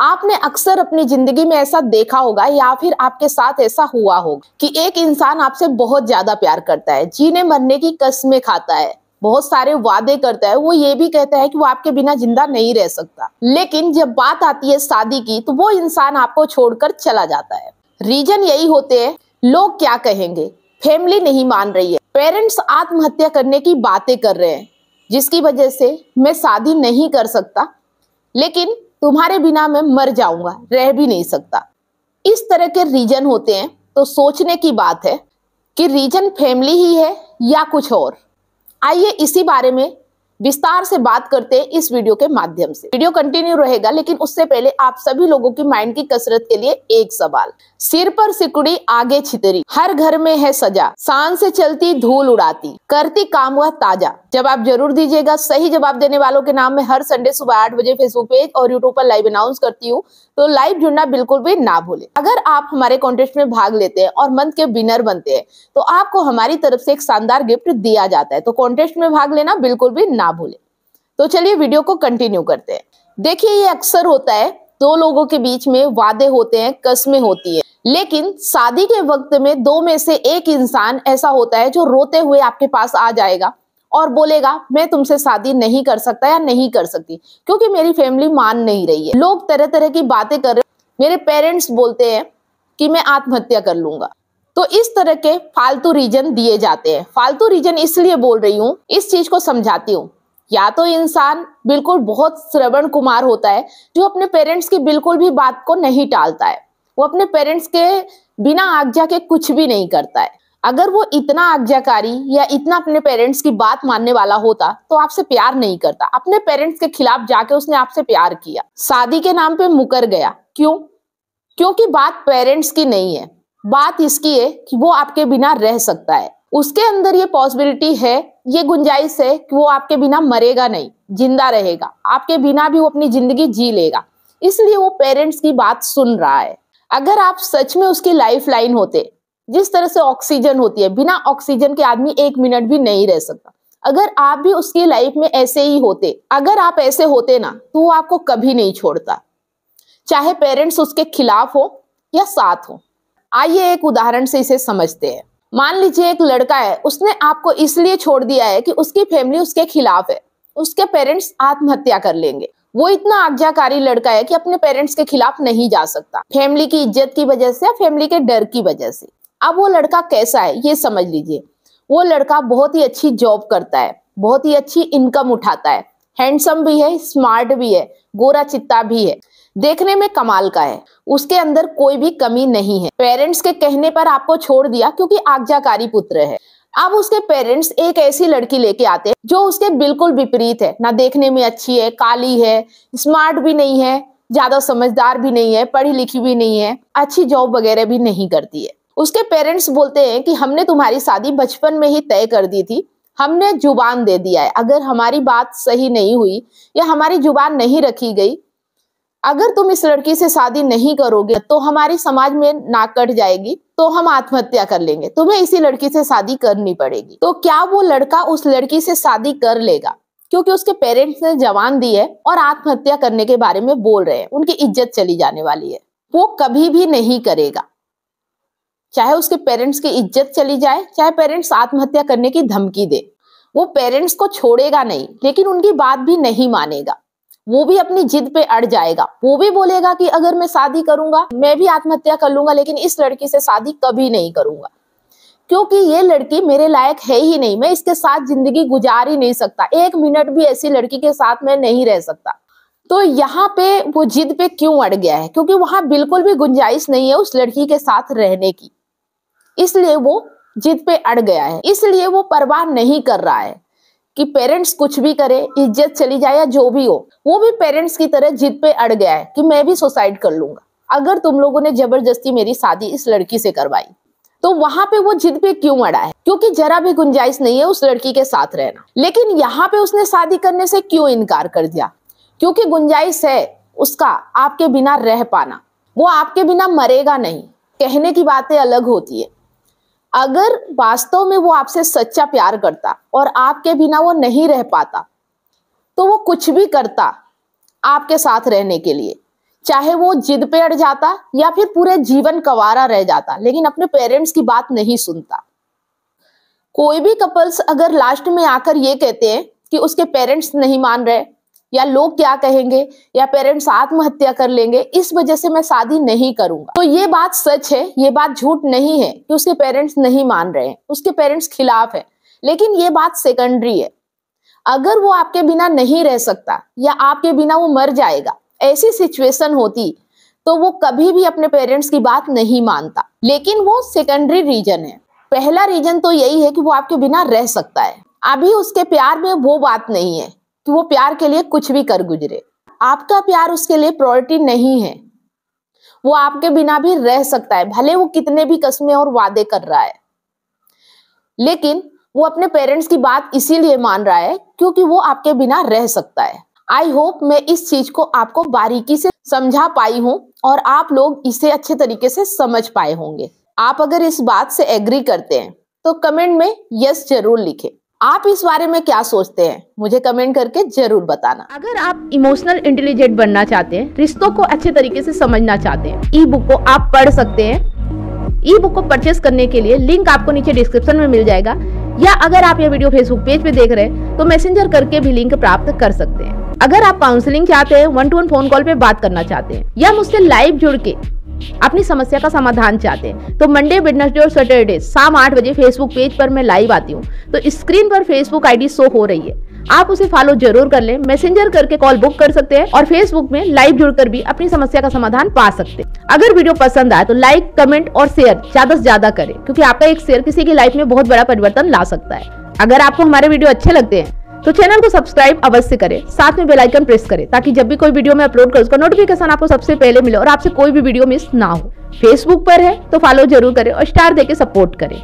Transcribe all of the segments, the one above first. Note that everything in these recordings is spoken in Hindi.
आपने अक्सर अपनी जिंदगी में ऐसा देखा होगा या फिर आपके साथ ऐसा हुआ होगा कि एक इंसान आपसे बहुत ज्यादा प्यार करता है जीने मरने की कस्में खाता है बहुत सारे वादे करता है वो ये भी कहता है कि वो आपके बिना जिंदा नहीं रह सकता लेकिन जब बात आती है शादी की तो वो इंसान आपको छोड़कर चला जाता है रीजन यही होते हैं लोग क्या कहेंगे फैमिली नहीं मान रही है पेरेंट्स आत्महत्या करने की बातें कर रहे हैं जिसकी वजह से मैं शादी नहीं कर सकता लेकिन तुम्हारे बिना मैं मर जाऊंगा रह भी नहीं सकता इस तरह के रीजन होते हैं तो सोचने की बात है कि रीजन फैमिली ही है या कुछ और आइए इसी बारे में विस्तार से बात करते हैं इस वीडियो के माध्यम से वीडियो कंटिन्यू रहेगा लेकिन उससे पहले आप सभी लोगों की माइंड की कसरत के लिए एक सवाल सिर पर सिकुड़ी आगे छितरी हर घर में है सजा सांस से चलती धूल उड़ाती करती काम हुआ ताजा जवाब जरूर दीजिएगा सही जवाब देने वालों के नाम में हर संडे सुबह आठ बजे फेसबुक पेज और यूट्यूब पर लाइव अनाउंस करती हूँ तो लाइव जुड़ना बिल्कुल भी ना भूले अगर आप हमारे कॉन्टेस्ट में भाग लेते हैं और मंथ के विनर बनते हैं तो आपको हमारी तरफ से एक शानदार गिफ्ट दिया जाता है तो कॉन्टेस्ट में भाग लेना बिल्कुल भी ना ना भूले तो चलिए वीडियो को कंटिन्यू करते हैं देखिए ये अक्सर होता है दो लोगों के बीच में वादे होते हैं कस्में होती है लेकिन शादी के वक्त में दो में से एक इंसान ऐसा होता है जो रोते हुए आपके पास आ जाएगा और बोलेगा मैं तुमसे शादी नहीं कर सकता या नहीं कर सकती क्योंकि मेरी फैमिली मान नहीं रही है लोग तरह तरह की बातें कर रहे मेरे पेरेंट्स बोलते हैं कि मैं आत्महत्या कर लूंगा तो इस तरह के फालतू रीजन दिए जाते हैं फालतू रीजन इसलिए बोल रही हूँ इस चीज को समझाती हूँ या तो इंसान बिल्कुल बहुत श्रवण कुमार होता है जो अपने पेरेंट्स की बिल्कुल भी बात को नहीं टालता है वो अपने पेरेंट्स के बिना आज्ञा के कुछ भी नहीं करता है अगर वो इतना आज्ञाकारी या इतना अपने पेरेंट्स की बात मानने वाला होता तो आपसे प्यार नहीं करता अपने पेरेंट्स के खिलाफ जाके उसने आपसे प्यार किया शादी के नाम पे मुकर गया क्यों क्योंकि बात पेरेंट्स की नहीं है बात इसकी है कि वो आपके बिना रह सकता है उसके अंदर ये पॉसिबिलिटी है ये गुंजाइश है कि वो आपके बिना मरेगा नहीं जिंदा रहेगा आपके बिना भी वो अपनी जिंदगी जी लेगा इसलिए वो पेरेंट्स की बात सुन रहा है अगर आप सच में उसकी लाइफ लाइन होते जिस तरह से ऑक्सीजन होती है बिना ऑक्सीजन के आदमी एक मिनट भी नहीं रह सकता अगर आप भी उसकी लाइफ में ऐसे ही होते अगर आप ऐसे होते ना तो वो आपको कभी नहीं छोड़ता चाहे पेरेंट्स उसके खिलाफ हो या साथ हो आइए एक उदाहरण से इसे समझते हैं मान लीजिए एक लड़का है उसने आपको इसलिए छोड़ दिया है कि उसकी फैमिली उसके खिलाफ है उसके पेरेंट्स आत्महत्या कर लेंगे वो इतना आज्ञाकारी लड़का है कि अपने पेरेंट्स के खिलाफ नहीं जा सकता फैमिली की इज्जत की वजह से या फैमिली के डर की वजह से अब वो लड़का कैसा है ये समझ लीजिए वो लड़का बहुत ही अच्छी जॉब करता है बहुत ही अच्छी इनकम उठाता है हैंडसम भी है स्मार्ट भी है गोरा चित्ता भी है देखने में कमाल का है उसके अंदर कोई भी कमी नहीं है पेरेंट्स के कहने पर आपको छोड़ दिया क्योंकि आज्ञाकारी पुत्र है अब उसके पेरेंट्स एक ऐसी लड़की लेके आते हैं जो उसके बिल्कुल विपरीत है ना देखने में अच्छी है काली है स्मार्ट भी नहीं है ज्यादा समझदार भी नहीं है पढ़ी लिखी भी नहीं है अच्छी जॉब वगैरह भी नहीं करती है उसके पेरेंट्स बोलते हैं कि हमने तुम्हारी शादी बचपन में ही तय कर दी थी हमने जुबान दे दिया है अगर हमारी बात सही नहीं हुई या हमारी जुबान नहीं रखी गई अगर तुम इस लड़की से शादी नहीं करोगे तो हमारे समाज में नाक कट जाएगी तो हम आत्महत्या कर लेंगे तुम्हें इसी लड़की से शादी करनी पड़ेगी तो क्या वो लड़का उस लड़की से शादी कर लेगा क्योंकि उसके पेरेंट्स ने जवान दी है और आत्महत्या करने के बारे में बोल रहे हैं उनकी इज्जत चली जाने वाली है वो कभी भी नहीं करेगा चाहे उसके पेरेंट्स की इज्जत चली जाए चाहे पेरेंट्स आत्महत्या करने की धमकी दे वो पेरेंट्स को छोड़ेगा नहीं लेकिन उनकी बात भी नहीं मानेगा वो भी अपनी जिद पे अड़ जाएगा वो भी बोलेगा कि अगर मैं शादी करूंगा मैं भी आत्महत्या कर लूंगा लेकिन इस लड़की से शादी कभी नहीं करूंगा क्योंकि ये लड़की मेरे लायक है ही नहीं मैं इसके साथ जिंदगी गुजार ही नहीं सकता एक मिनट भी ऐसी लड़की के साथ मैं नहीं रह सकता तो यहाँ पे वो जिद पे क्यों अड़ गया है क्योंकि वहां बिल्कुल भी गुंजाइश नहीं है उस लड़की के साथ रहने की इसलिए वो जिद पे अड़ गया है इसलिए वो परवाह नहीं कर रहा है कि पेरेंट्स कुछ भी करे इज्जत चली जाए या जो भी हो वो भी पेरेंट्स की तरह जिद पे अड़ गया है कि मैं भी सुसाइड कर लूंगा अगर तुम लोगों ने जबरदस्ती मेरी शादी इस लड़की से करवाई तो वहां पे वो जिद पे क्यों अड़ा है क्योंकि जरा भी गुंजाइश नहीं है उस लड़की के साथ रहना लेकिन यहाँ पे उसने शादी करने से क्यों इनकार कर दिया क्योंकि गुंजाइश है उसका आपके बिना रह पाना वो आपके बिना मरेगा नहीं कहने की बातें अलग होती है अगर वास्तव में वो आपसे सच्चा प्यार करता और आपके बिना वो नहीं रह पाता तो वो कुछ भी करता आपके साथ रहने के लिए चाहे वो जिद पे अड़ जाता या फिर पूरे जीवन कवारा रह जाता लेकिन अपने पेरेंट्स की बात नहीं सुनता कोई भी कपल्स अगर लास्ट में आकर ये कहते हैं कि उसके पेरेंट्स नहीं मान रहे या लोग क्या कहेंगे या पेरेंट्स आत्महत्या कर लेंगे इस वजह से मैं शादी नहीं करूंगा तो ये बात सच है ये बात झूठ नहीं है कि उसके पेरेंट्स नहीं मान रहे हैं उसके पेरेंट्स खिलाफ है लेकिन ये बात सेकेंडरी है अगर वो आपके बिना नहीं रह सकता या आपके बिना वो मर जाएगा ऐसी सिचुएशन होती तो वो कभी भी अपने पेरेंट्स की बात नहीं मानता लेकिन वो सेकेंडरी रीजन है पहला रीजन तो यही है कि वो आपके बिना रह सकता है अभी उसके प्यार में वो बात नहीं है कि तो वो प्यार के लिए कुछ भी कर गुजरे आपका प्यार उसके लिए प्रायोरिटी नहीं है वो आपके बिना भी रह सकता है भले वो कितने भी कस्मे और वादे कर रहा है लेकिन वो अपने पेरेंट्स की बात इसीलिए मान रहा है क्योंकि वो आपके बिना रह सकता है आई होप मैं इस चीज को आपको बारीकी से समझा पाई हूँ और आप लोग इसे अच्छे तरीके से समझ पाए होंगे आप अगर इस बात से एग्री करते हैं तो कमेंट में यस जरूर लिखें आप इस बारे में क्या सोचते हैं मुझे कमेंट करके जरूर बताना अगर आप इमोशनल इंटेलिजेंट बनना चाहते हैं रिश्तों को अच्छे तरीके से समझना चाहते हैं ई बुक को आप पढ़ सकते हैं ई बुक को परचेस करने के लिए लिंक आपको नीचे डिस्क्रिप्शन में मिल जाएगा या अगर आप ये वीडियो फेसबुक पेज पे देख रहे हैं तो मैसेंजर करके भी लिंक प्राप्त कर सकते हैं अगर आप काउंसलिंग चाहते हैं one to one phone call पे बात करना चाहते हैं या मुझसे लाइव जुड़ के अपनी समस्या का समाधान चाहते हैं तो मंडे वेडनेसडे और सैटरडे शाम आठ बजे फेसबुक पेज पर मैं लाइव आती हूँ तो स्क्रीन पर फेसबुक आईडी शो हो रही है आप उसे फॉलो जरूर कर लें मैसेंजर करके कॉल बुक कर सकते हैं और फेसबुक में लाइव जुड़कर भी अपनी समस्या का समाधान पा सकते हैं अगर वीडियो पसंद आए तो लाइक कमेंट और शेयर ज्यादा से ज्यादा करें क्योंकि आपका एक शेयर किसी की लाइफ में बहुत बड़ा परिवर्तन ला सकता है अगर आपको हमारे वीडियो अच्छे लगते हैं तो चैनल को सब्सक्राइब अवश्य करें साथ में बेलाइकन प्रेस करें ताकि जब भी कोई वीडियो में अपलोड करूँ उसका नोटिफिकेशन आपको सबसे पहले मिले और आपसे कोई भी वीडियो मिस ना हो फेसबुक पर है तो फॉलो जरूर करें और स्टार देके सपोर्ट करें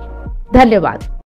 धन्यवाद